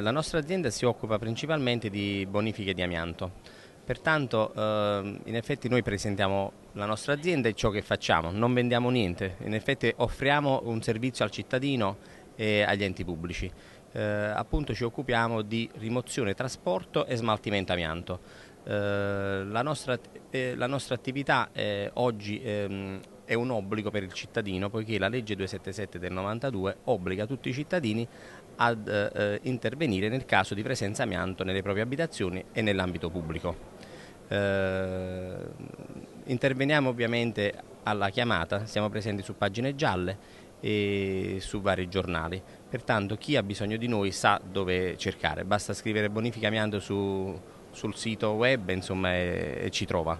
La nostra azienda si occupa principalmente di bonifiche di amianto, pertanto ehm, in effetti noi presentiamo la nostra azienda e ciò che facciamo, non vendiamo niente, in effetti offriamo un servizio al cittadino e agli enti pubblici. Eh, appunto ci occupiamo di rimozione, trasporto e smaltimento amianto. Eh, la, nostra, eh, la, nostra, attività eh, oggi ehm, è un obbligo per il cittadino poiché la legge 277 del 92 obbliga tutti i cittadini ad eh, eh, intervenire nel caso di presenza amianto nelle proprie abitazioni e nell'ambito pubblico. Eh, interveniamo ovviamente alla chiamata, siamo presenti su pagine gialle e su vari giornali. Pertanto chi ha bisogno di noi sa dove cercare, basta scrivere bonifica amianto su, sul sito web insomma, e, e ci trova.